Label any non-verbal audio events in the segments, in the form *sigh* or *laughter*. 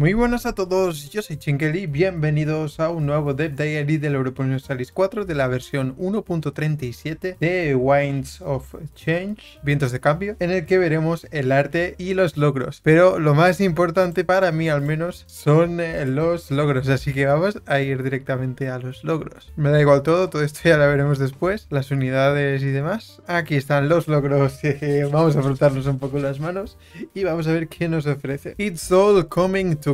Muy buenas a todos, yo soy Chinkeli, bienvenidos a un nuevo Dev Diary del Europa Universalis 4 de la versión 1.37 de Winds of Change, Vientos de Cambio, en el que veremos el arte y los logros. Pero lo más importante para mí al menos son eh, los logros, así que vamos a ir directamente a los logros. Me da igual todo, todo esto ya lo veremos después, las unidades y demás. Aquí están los logros, *laughs* vamos a frotarnos un poco las manos y vamos a ver qué nos ofrece. It's all coming to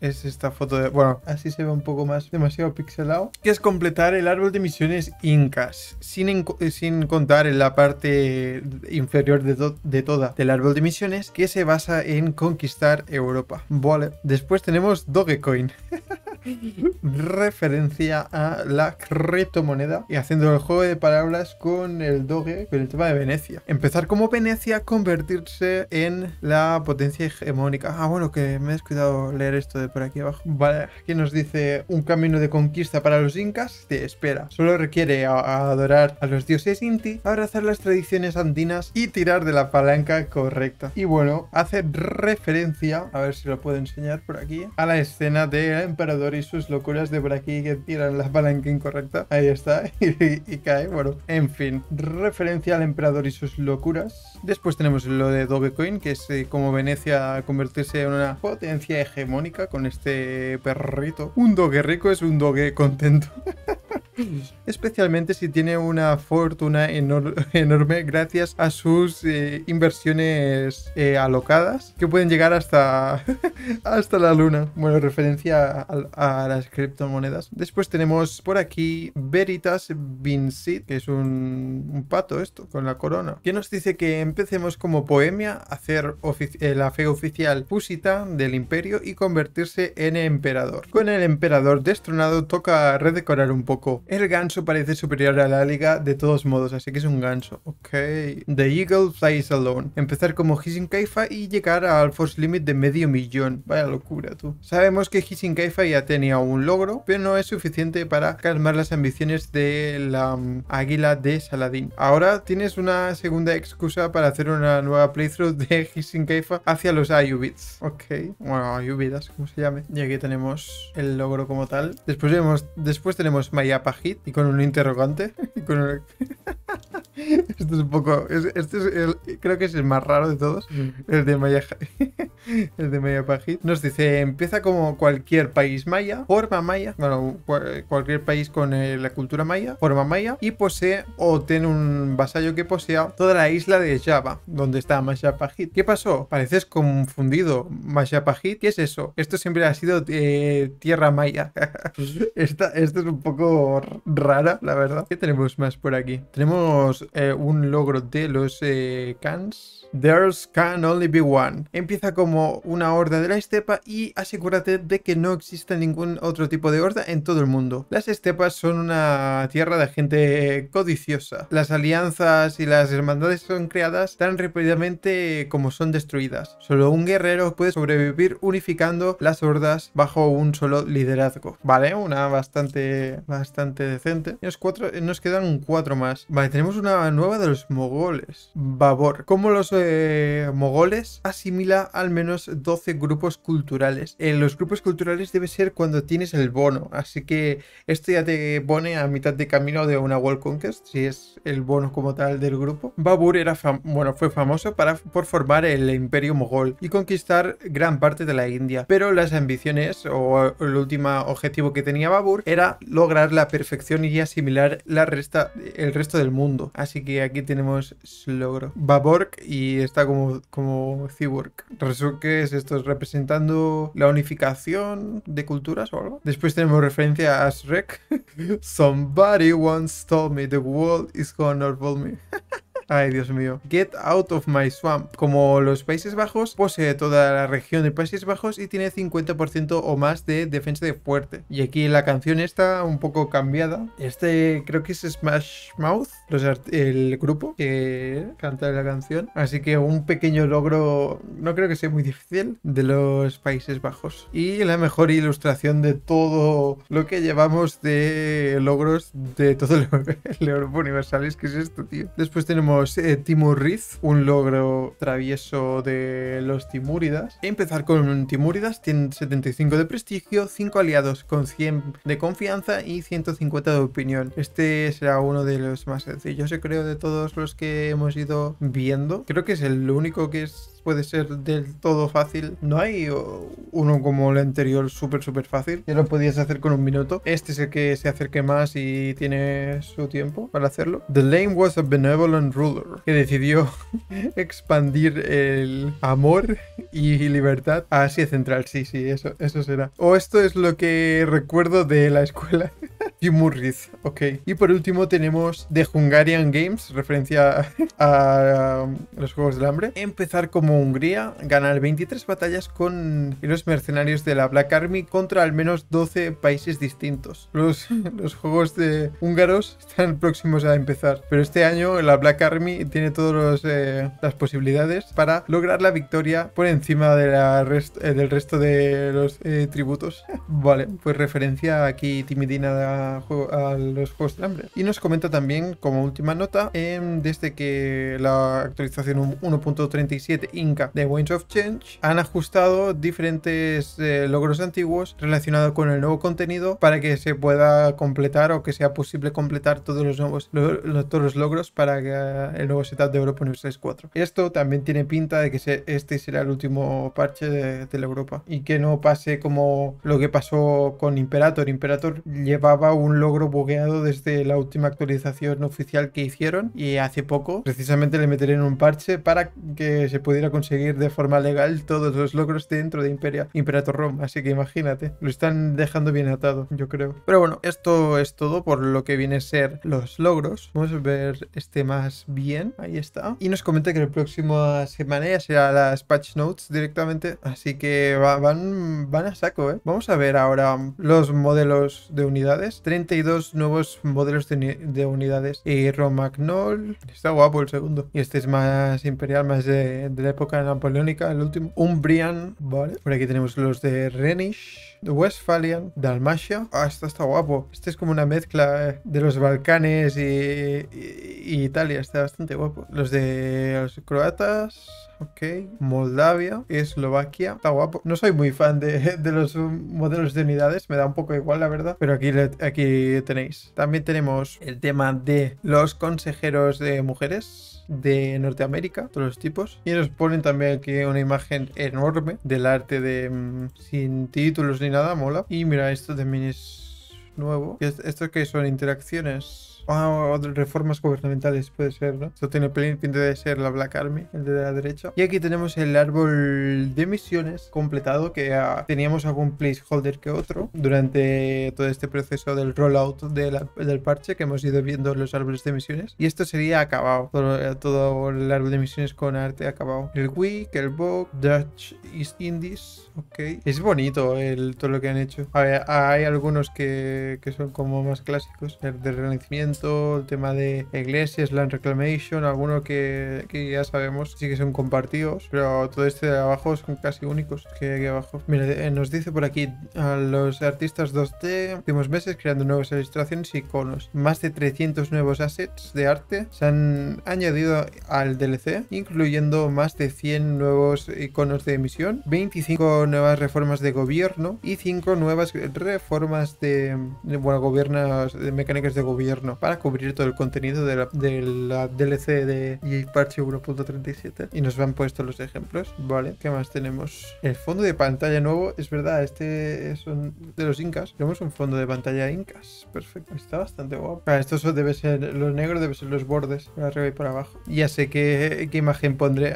es esta foto de... Bueno, así se ve un poco más demasiado pixelado. Que es completar el árbol de misiones incas. Sin, eh, contar en la parte inferior de, de toda del árbol de misiones que se basa en conquistar Europa. Vale. Después tenemos Dogecoin. *laughs* referencia a la criptomoneda y haciendo el juego de palabras con el doge, con el tema de Venecia. Empezar como Venecia, convertirse en la potencia hegemónica. Ah, bueno, que me he descuidado leer esto de por aquí abajo. Vale, aquí nos dice un camino de conquista para los incas. Te espera. Solo requiere adorar a los dioses inti, abrazar las tradiciones andinas y tirar de la palanca correcta. Y bueno, hace referencia, a ver si lo puedo enseñar por aquí, a la escena del emperador y sus locuras de por aquí que tiran la palanca incorrecta. Ahí está, *laughs* y, cae. Bueno, en fin, referencia al emperador y sus locuras. Después tenemos lo de Dogecoin, que es eh, como Venecia convertirse en una potencia hegemónica con este perrito. Un doge rico es un doge contento. *laughs* especialmente si tiene una fortuna *laughs* enorme gracias a sus eh, inversiones eh, alocadas que pueden llegar hasta, *laughs* hasta la luna. Bueno, referencia a, las criptomonedas. Después tenemos por aquí Veritas Vincit, que es un, pato esto, con la corona, que nos dice que empecemos como Poemia hacer eh, la fe oficial pusita del imperio y convertirse en emperador. Con el emperador destronado toca redecorar un poco el ganso parece superior a la liga de todos modos, así que es un ganso. Ok. The Eagle flies alone. Empezar como Hissing Kaifa y llegar al force limit de medio millón. Vaya locura, tú. Sabemos que Hissing Kaifa ya tenía un logro, pero no es suficiente para calmar las ambiciones de la mm, águila de Saladín. Ahora tienes una segunda excusa para hacer una nueva playthrough de *laughs* Hissing Kaifa hacia los Ayubids. Ok. Bueno, Ayubidas, como se llame. Y aquí tenemos el logro como tal. Después, vemos, después tenemos Mayapa y con un interrogante. *laughs* Y con un esto es un poco. Este es creo que es el más raro de todos. El de Maya. *laughs* El de Maya Pajit. Nos dice: empieza como cualquier país maya, forma maya, bueno, cualquier país con eh, la cultura maya, forma maya, y posee o tiene un vasallo que posea toda la isla de Java, donde está Maya Pajit. ¿Qué pasó? Pareces confundido. Maya Pajit, ¿qué es eso? Esto siempre ha sido eh, tierra maya. *laughs* Esto es un poco rara, la verdad. ¿Qué tenemos más por aquí? Tenemos eh, un logro de los eh, There's can only be one. Empieza como una horda de la estepa y asegúrate de que no exista ningún otro tipo de horda en todo el mundo. Las estepas son una tierra de gente eh, codiciosa. Las alianzas y las hermandades son creadas tan rápidamente como son destruidas. Solo un guerrero puede sobrevivir unificando las hordas bajo un solo liderazgo. Vale, una bastante, bastante decente. nos, cuatro, nos quedan cuatro más. Vale, tenemos una nueva de los mogoles, Babor, como los eh, mogoles, asimila al menos 12 grupos culturales. En eh, los grupos culturales debe ser cuando tienes el bono, así que esto ya te pone a mitad de camino de una World Conquest, si es el bono como tal del grupo. Babur era bueno, fue famoso para, por formar el imperio mogol y conquistar gran parte de la India, pero las ambiciones o el último objetivo que tenía Babur era lograr la perfección y asimilar la resta, el resto del mundo. Así que aquí aquí tenemos Slogro. Baborg y está como, como Cyborg. esto es esto? ¿Representando la unificación de culturas o algo? Después tenemos referencia a Shrek. *laughs* Somebody once told me the world is gonna roll me. *laughs* Ay, Dios mío. Get out of my swamp. Como los Países Bajos, posee toda la región de Países Bajos y tiene 50% o más de defensa de fuerte. Y aquí la canción está un poco cambiada. Este creo que es Smash Mouth, el grupo que canta la canción. Así que un pequeño logro, no creo que sea muy difícil, de los Países Bajos. Y la mejor ilustración de todo lo que llevamos de logros de todo el Europa Es que es esto, tío? Después tenemos eh, Timurriz, un logro travieso de los Timúridas. Empezar con Timuridas Timúridas, tiene 75 de prestigio, 5 aliados con 100 de confianza y 150 de opinión. Este será uno de los más sencillos, yo creo, de todos los que hemos ido viendo. Creo que es el único que es puede ser del todo fácil. No hay uno como el anterior súper, súper fácil. Ya lo podías hacer con un minuto. Este es el que se acerque más y tiene su tiempo para hacerlo. The Lame was a benevolent ruler que decidió *laughs* expandir el amor y libertad a ah, Asia Central. Sí, sí, eso, eso será. O esto es lo que recuerdo de la escuela. *laughs* *laughs* ok. Y por último tenemos The Hungarian Games, referencia a, los Juegos del Hambre. Empezar como Hungría, ganar 23 batallas con los mercenarios de la Black Army contra al menos 12 países distintos. *laughs* Los, juegos de húngaros están próximos a empezar, pero este año la Black Army tiene todas eh, las posibilidades para lograr la victoria por encima eh, del resto de los eh, tributos. *laughs* vale, pues referencia aquí timidina a, los juegos del hambre. Y nos comenta también, como última nota, em, desde que la actualización 1.37 Inca de Winds of Change han ajustado diferentes eh, logros antiguos relacionados con el nuevo contenido para que se pueda completar o que sea posible completar todos los nuevos todos los logros para que, eh, el nuevo setup de Europa Universalis 4. Esto también tiene pinta de que este será el último parche de, de la Europa y que no pase como lo que pasó con Imperator. Imperator llevaba un logro bugueado desde la última actualización oficial que hicieron y hace poco precisamente le en un parche para que se pudiera conseguir de forma legal todos los logros dentro de Imperia, Imperator rom así que imagínate, lo están dejando bien atado, yo creo. Pero bueno, esto es todo por lo que viene a ser los logros. Vamos a ver este más bien, ahí está. Y nos comenta que la próxima semana ya será las patch notes directamente, así que van, van a saco, ¿eh? Vamos a ver ahora los modelos de unidades. 32 nuevos modelos de, unidades. Y Romagnol, está guapo el segundo. Y este es más imperial, más de, la época napoleónica, el último. Umbrian, ¿vale? Por aquí tenemos los de Rhenish. Westphalia, Dalmacia. Ah, esto está guapo. Este es como una mezcla eh, de los Balcanes y, Italia. Está bastante guapo. Los de los croatas. Ok, Moldavia, Eslovaquia, está guapo. No soy muy fan *laughs* de, los modelos de unidades, me da un poco igual la verdad, pero aquí, aquí tenéis. También tenemos el tema de los consejeros de mujeres de Norteamérica, todos los tipos. Y nos ponen también aquí una imagen enorme del arte de mm, sin títulos ni nada, mola. Y mira, esto también es nuevo. ¿Esto que son interacciones? o ah, reformas gubernamentales, puede ser, ¿no? Esto tiene pinta de ser la Black Army, el de la derecha. Y aquí tenemos el árbol de misiones completado, que ah, teníamos algún placeholder que otro durante todo este proceso del rollout del parche que hemos ido viendo los árboles de misiones. Y esto sería acabado, todo, el árbol de misiones con arte acabado. El Wick, el Bog, Dutch East Indies, ok. Es bonito el, todo lo que han hecho. Hay, hay algunos que, que son como más clásicos, el de Renacimiento el tema de Iglesias, Land Reclamation, alguno que, ya sabemos sí que son compartidos, pero todo este de abajo son casi únicos que hay abajo. Mira, eh, nos dice por aquí a los artistas 2D, últimos meses creando nuevas ilustraciones y iconos. Más de 300 nuevos assets de arte se han añadido al DLC, incluyendo más de 100 nuevos iconos de emisión, 25 nuevas reformas de gobierno y 5 nuevas reformas de, bueno, mecánicas de gobierno cubrir todo el contenido de la, DLC de Parche 1.37 y nos han puesto los ejemplos. Vale, ¿qué más tenemos? El fondo de pantalla nuevo, es verdad, este es de los incas. Tenemos un fondo de pantalla incas, perfecto. Está bastante guapo. Ah, esto estos debe ser, los negros debe ser los bordes, arriba y para abajo. Ya sé qué, imagen pondré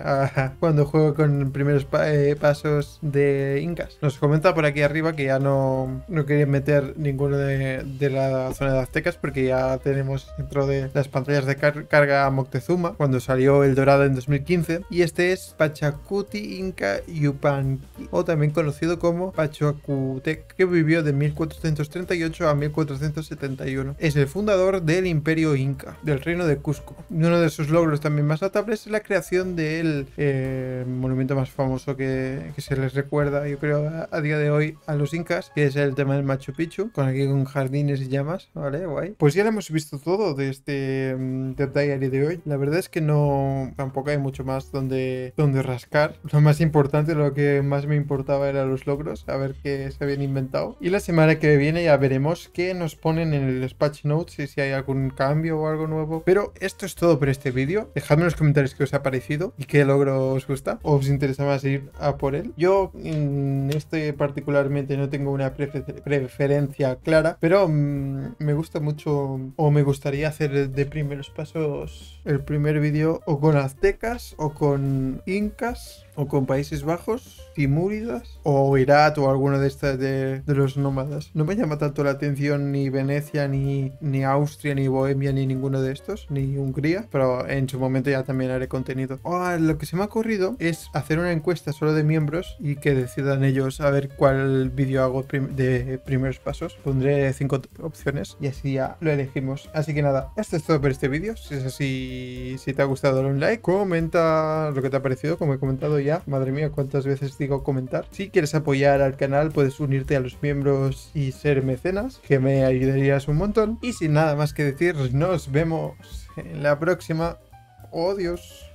cuando juego con primeros eh, pasos de incas. Nos comenta por aquí arriba que ya no, no quería meter ninguno de, de la zona de aztecas porque ya tenemos dentro de las pantallas de carga Moctezuma, cuando salió El Dorado en 2015. Y este es Pachacuti Inca Yupanqui, o también conocido como Pachacutec, que vivió de 1438 a 1471. Es el fundador del Imperio Inca, del reino de Cusco. Uno de sus logros también más notables es la creación del eh, monumento más famoso que, se les recuerda, yo creo, a, a, día de hoy a los incas, que es el tema del Machu Picchu, con aquí con jardines y llamas, ¿vale? Guay. Pues ya lo hemos visto todo de este mm, diario de hoy. La verdad es que no, tampoco hay mucho más donde, donde rascar. Lo más importante, lo que más me importaba era los logros, a ver qué se habían inventado. Y la semana que viene ya veremos qué nos ponen en el patch Notes y si hay algún cambio o algo nuevo. Pero esto es todo por este vídeo. Dejadme en los comentarios qué os ha parecido y qué logro os gusta o os interesa más ir a por él. Yo en mm, este particularmente no tengo una preferencia clara, pero mm, me gusta mucho me gustaría hacer de primeros pasos el primer vídeo o con aztecas o con incas o con Países Bajos, Timúridas o Irat o alguno de estas de, los nómadas. No me llama tanto la atención ni Venecia, ni, ni Austria, ni Bohemia, ni ninguno de estos, ni Hungría, pero en su momento ya también haré contenido. Ah, lo que se me ha ocurrido es hacer una encuesta solo de miembros y que decidan ellos a ver cuál vídeo hago de primeros pasos. Pondré cinco opciones y así ya lo elegimos. Así que nada, esto es todo por este vídeo. Si es así, si te ha gustado, dale un like, comenta lo que te ha parecido, como he comentado Madre mía, cuántas veces digo comentar. Si quieres apoyar al canal, puedes unirte a los miembros y ser mecenas, que me ayudarías un montón. Y sin nada más que decir, nos vemos en la próxima. Oh, Dios.